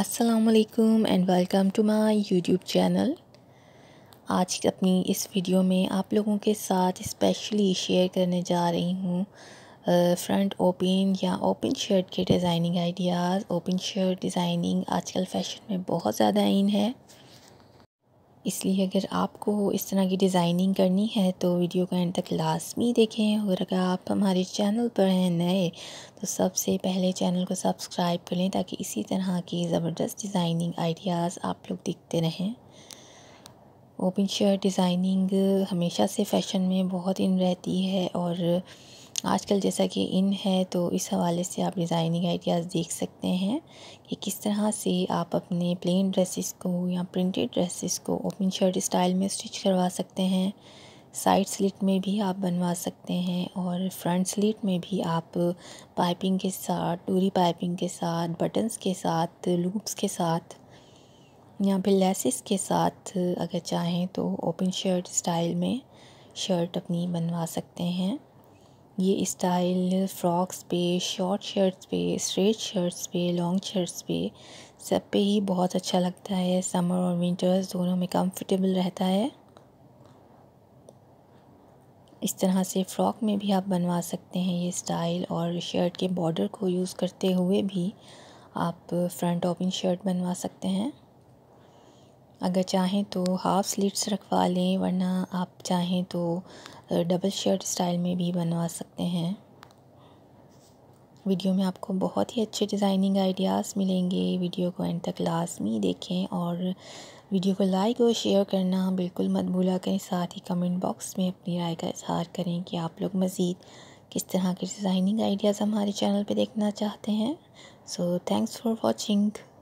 असलकम and welcome to my YouTube channel आज अपनी इस वीडियो में आप लोगों के साथ स्पेशली शेयर करने जा रही हूँ फ्रंट ओपन या ओपन शर्ट के designing ideas open shirt designing आजकल फ़ैशन में बहुत ज़्यादा इन है इसलिए अगर आपको इस तरह की डिज़ाइनिंग करनी है तो वीडियो का एंड तक लाजमी देखें और अगर आप हमारे चैनल पर हैं नए तो सबसे पहले चैनल को सब्सक्राइब कर लें ताकि इसी तरह की ज़बरदस्त डिज़ाइनिंग आइडियाज़ आप लोग देखते रहें ओपन शर्ट डिज़ाइनिंग हमेशा से फ़ैशन में बहुत इन रहती है और आजकल जैसा कि इन है तो इस हवाले से आप डिज़ाइनिंग आइडियाज़ देख सकते हैं कि किस तरह से आप अपने प्लेन ड्रेसेस को या प्रिंटेड ड्रेसेस को ओपन शर्ट स्टाइल में स्टिच करवा सकते हैं साइड स्लिट में भी आप बनवा सकते हैं और फ्रंट स्लिट में भी आप पाइपिंग के साथ टूरी पाइपिंग के साथ बटन्स के साथ लूप्स के साथ या फिर लेसिस के साथ अगर चाहें तो ओपन शर्ट स्टाइल में शर्ट अपनी बनवा सकते हैं ये स्टाइल फ्रॉक्स पे शॉर्ट शर्ट्स पे स्ट्रेट शर्ट्स पे लॉन्ग शर्ट्स पे सब पे ही बहुत अच्छा लगता है समर और विंटर्स दोनों में कंफर्टेबल रहता है इस तरह से फ़्रॉक में भी आप बनवा सकते हैं ये स्टाइल और शर्ट के बॉर्डर को यूज़ करते हुए भी आप फ्रंट ओपन शर्ट बनवा सकते हैं अगर चाहें तो हाफ़ स्लीव्स रखवा लें वरना आप चाहें तो डबल शर्ट स्टाइल में भी बनवा सकते हैं वीडियो में आपको बहुत ही अच्छे डिज़ाइनिंग आइडियाज़ मिलेंगे वीडियो को एंड तक लाजमी देखें और वीडियो को लाइक और शेयर करना बिल्कुल मत भूला करें साथ ही कमेंट बॉक्स में अपनी राय का इजहार करें कि आप लोग मज़ीद किस तरह के डिज़ाइनिंग आइडियाज़ हमारे चैनल पे देखना चाहते हैं सो थैंक्स फॉर वॉचिंग